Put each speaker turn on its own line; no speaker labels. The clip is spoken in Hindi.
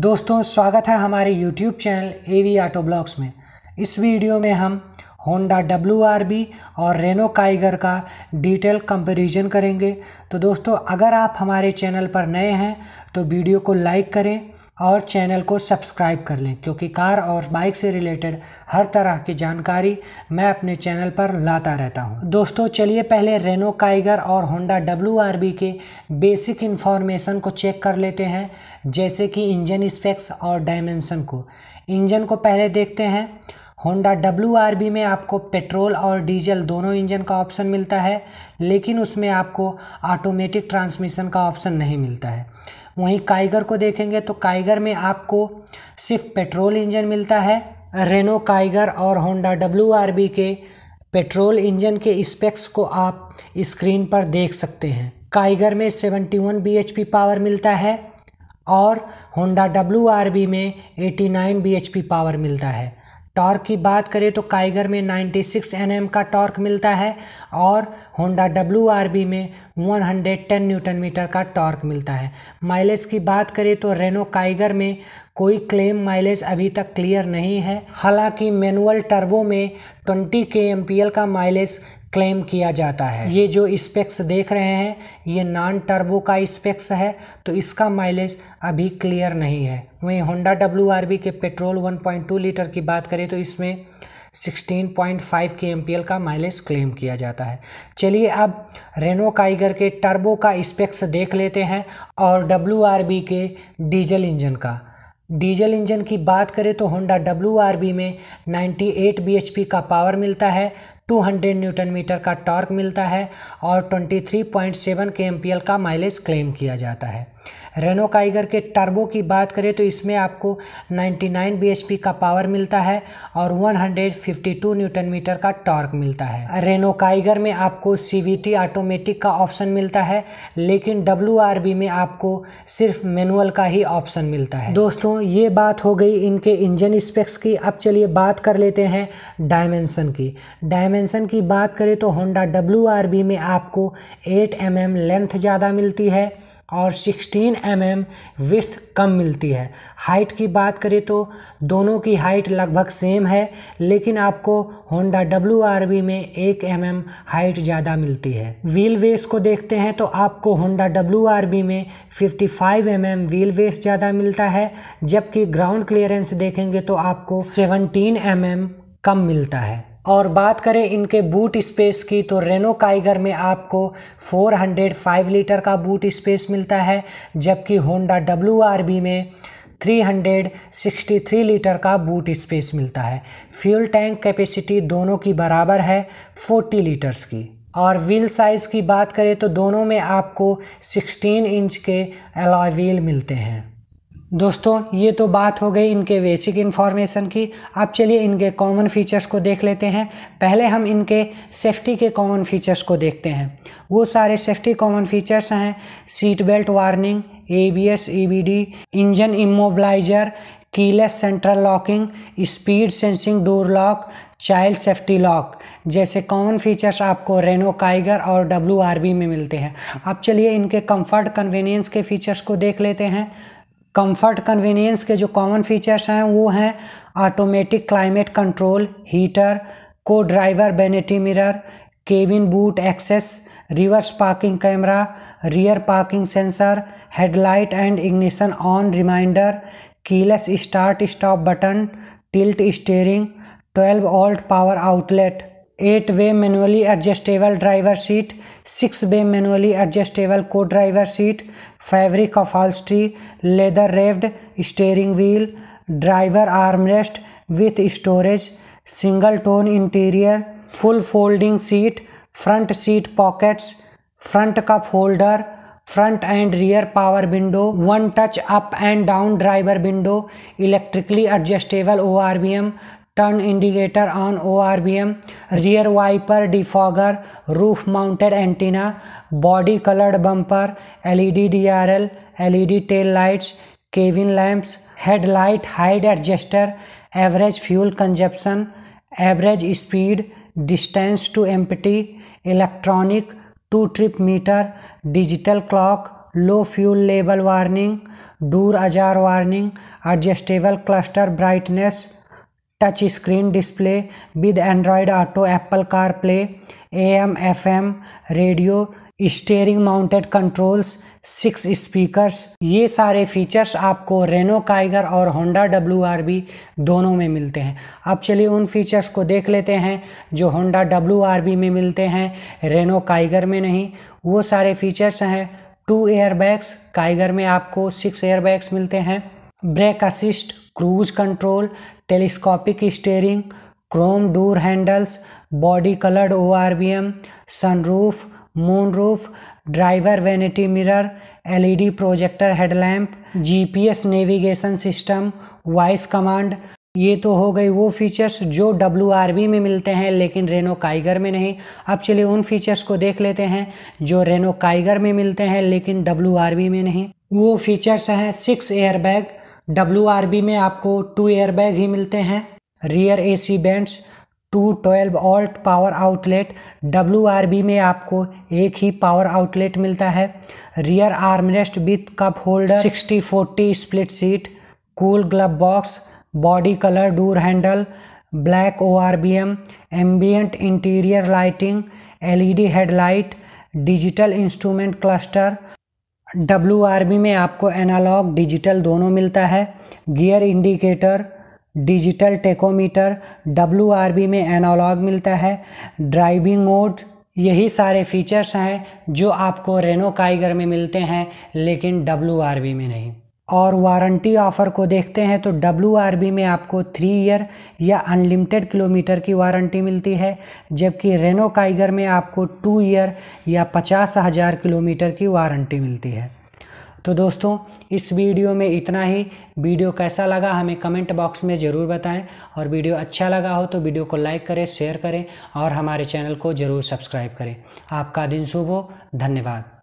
दोस्तों स्वागत है हमारे YouTube channel A V auto blogs में इस वीडियो में हम होंडा डब्ल्यू और रेनो काइगर का डिटेल कंपैरिजन करेंगे तो दोस्तों अगर आप हमारे चैनल पर नए हैं तो वीडियो को लाइक करें और चैनल को सब्सक्राइब कर लें क्योंकि कार और बाइक से रिलेटेड हर तरह की जानकारी मैं अपने चैनल पर लाता रहता हूं। दोस्तों चलिए पहले रेनो काइगर और होंडा डब्ल्यू के बेसिक इन्फॉर्मेशन को चेक कर लेते हैं जैसे कि इंजन स्पेक्स और डायमेंसन को इंजन को पहले देखते हैं होंडा डब्ल्यू में आपको पेट्रोल और डीजल दोनों इंजन का ऑप्शन मिलता है लेकिन उसमें आपको ऑटोमेटिक ट्रांसमिशन का ऑप्शन नहीं मिलता है वहीं काइगर को देखेंगे तो काइगर में आपको सिर्फ पेट्रोल इंजन मिलता है रेनो काइगर और होंडा डब्ल्यू के पेट्रोल इंजन के स्पेक्स को आप स्क्रीन पर देख सकते हैं काइगर में 71 bhp पावर मिलता है और होंडा डब्ल्यू में 89 bhp पावर मिलता है टॉर्क की बात करें तो काइगर में 96 एन का टॉर्क मिलता है और होंडा डब्ल्यू में 110 न्यूटन मीटर का टॉर्क मिलता है माइलेज की बात करें तो रेनो काइगर में कोई क्लेम माइलेज अभी तक क्लियर नहीं है हालांकि मैनुअल टर्बो में 20 के एम का माइलेज क्लेम किया जाता है ये जो स्पेक्स देख रहे हैं ये नॉन टर्बो का स्पेक्स है तो इसका माइलेज अभी क्लियर नहीं है वहीं होंडा डब्ल्यू आर बी के पेट्रोल 1.2 लीटर की बात करें तो इसमें 16.5 के एम का माइलेज क्लेम किया जाता है चलिए अब रेनो काइगर के टर्बो का स्पेक्स देख लेते हैं और डब्ल्यू आर बी के डीजल इंजन का डीजल इंजन की बात करें तो होंडा डब्ल्यू आर बी में 98 पी का पावर मिलता है 200 न्यूटन मीटर का टॉर्क मिलता है और 23.7 के एम का माइलेज क्लेम किया जाता है रेनो काइगर के टर्बो की बात करें तो इसमें आपको 99 bhp का पावर मिलता है और 152 न्यूटन मीटर का टॉर्क मिलता है रेनो काइगर में आपको सी ऑटोमेटिक का ऑप्शन मिलता है लेकिन डब्ल्यू में आपको सिर्फ मैनुअल का ही ऑप्शन मिलता है दोस्तों ये बात हो गई इनके इंजन स्पेक्स की अब चलिए बात कर लेते हैं डायमेंसन की डायमेंसन की बात करें तो होंडा डब्ल्यू में आपको 8 एम mm लेंथ ज़्यादा मिलती है और 16 एम एम विथ कम मिलती है हाइट की बात करें तो दोनों की हाइट लगभग सेम है लेकिन आपको होंडा डब्ल्यू आर वी में एक एम एम हाइट ज़्यादा मिलती है व्हील वेस को देखते हैं तो आपको होंडा डब्ल्यू आर वी में 55 फाइव एम एम व्हील वेस ज़्यादा मिलता है जबकि ग्राउंड क्लियरेंस देखेंगे तो आपको 17 एम एम कम मिलता है और बात करें इनके बूट स्पेस की तो रेनो काइगर में आपको 405 लीटर का बूट स्पेस मिलता है जबकि होंडा डब्ल्यू में 363 लीटर का बूट स्पेस मिलता है फ्यूल टैंक कैपेसिटी दोनों की बराबर है 40 लीटर्स की और व्हील साइज़ की बात करें तो दोनों में आपको 16 इंच के अलॉय व्हील मिलते हैं दोस्तों ये तो बात हो गई इनके बेसिक इन्फॉर्मेशन की अब चलिए इनके कॉमन फीचर्स को देख लेते हैं पहले हम इनके सेफ्टी के कॉमन फीचर्स को देखते हैं वो सारे सेफ्टी कॉमन फीचर्स हैं seat belt warning A B S E B D engine immobiliser keyless central locking speed sensing door lock child safety lock जैसे कॉमन फीचर्स आपको रेनो काइगर और डब्ल्यू में मिलते हैं अब चलिए इनके कंफर्ट कन्वीनियंस के फीचर्स को देख लेते हैं कंफर्ट कन्वीनियंस के जो कॉमन फीचर्स हैं वो हैं ऑटोमेटिक क्लाइमेट कंट्रोल हीटर को driver vanity mirror cabin boot access reverse parking camera rear parking sensor headlight and ignition on reminder keyless start stop button tilt steering 12 volt power outlet eight way manually adjustable driver seat six way manually adjustable को driver seat fabric upholstery leather wrapped steering wheel, driver armrest with storage, single tone interior, full folding seat, front seat pockets, front cup holder, front and rear power window, one touch up and down driver window, electrically adjustable ORVM, turn indicator on ORVM, rear wiper defogger, roof mounted antenna, body colored bumper, LED DRL, LED tail lights cabin lamps headlight height adjuster average fuel consumption average speed distance to empty electronic two trip meter digital clock low fuel लेबल warning door ajar warning adjustable cluster brightness touch screen display with Android Auto Apple CarPlay A M F M radio steering mounted controls six speakers ये सारे फीचर्स आपको रेनो काइगर और होंडा डब्ल्यू दोनों में मिलते हैं अब चलिए उन फीचर्स को देख लेते हैं जो होंडा डब्ल्यू में मिलते हैं रेनो काइगर में नहीं वो सारे फीचर्स हैं टू एयरबैग्स काइगर में आपको सिक्स एयरबैग्स मिलते हैं brake assist cruise control telescopic steering chrome door handles body coloured O R V M sunroof moon roof driver vanity mirror LED projector headlamp GPS navigation system voice command ये तो हो गई वो फीचर्स जो डब्ल्यू में मिलते हैं लेकिन रेनो काइगर में नहीं अब चलिए उन फीचर्स को देख लेते हैं जो रेनो काइगर में मिलते हैं लेकिन डब्ल्यू में नहीं वो फीचर्स हैं सिक्स एयरबैग डब्ल्यू में आपको टू एयरबैग ही मिलते हैं rear AC vents two twelve volt power outlet W में आपको एक ही पावर आउटलेट मिलता है rear armrest with cup holder sixty forty split seat cool glove box body colour door handle black O R V M ambient interior lighting L E D headlight digital instrument cluster W में आपको एनालॉग डिजिटल दोनों मिलता है gear indicator digital tachometer W में एनालॉग मिलता है ड्राइविंग मोड यही सारे फीचर्स हैं जो आपको रेनो काइगर में मिलते हैं लेकिन डब्ल्यू में नहीं और वारंटी ऑफ़र को देखते हैं तो डब्ल्यू में आपको थ्री ईयर या अनलिमिटेड किलोमीटर की वारंटी मिलती है जबकि रेनो काइगर में आपको टू ईयर या पचास हज़ार किलोमीटर की वारंटी मिलती है तो दोस्तों इस वीडियो में इतना ही वीडियो कैसा लगा हमें कमेंट बॉक्स में ज़रूर बताएं और वीडियो अच्छा लगा हो तो वीडियो को लाइक करें शेयर करें और हमारे चैनल को ज़रूर सब्सक्राइब करें आपका दिन शुभ हो धन्यवाद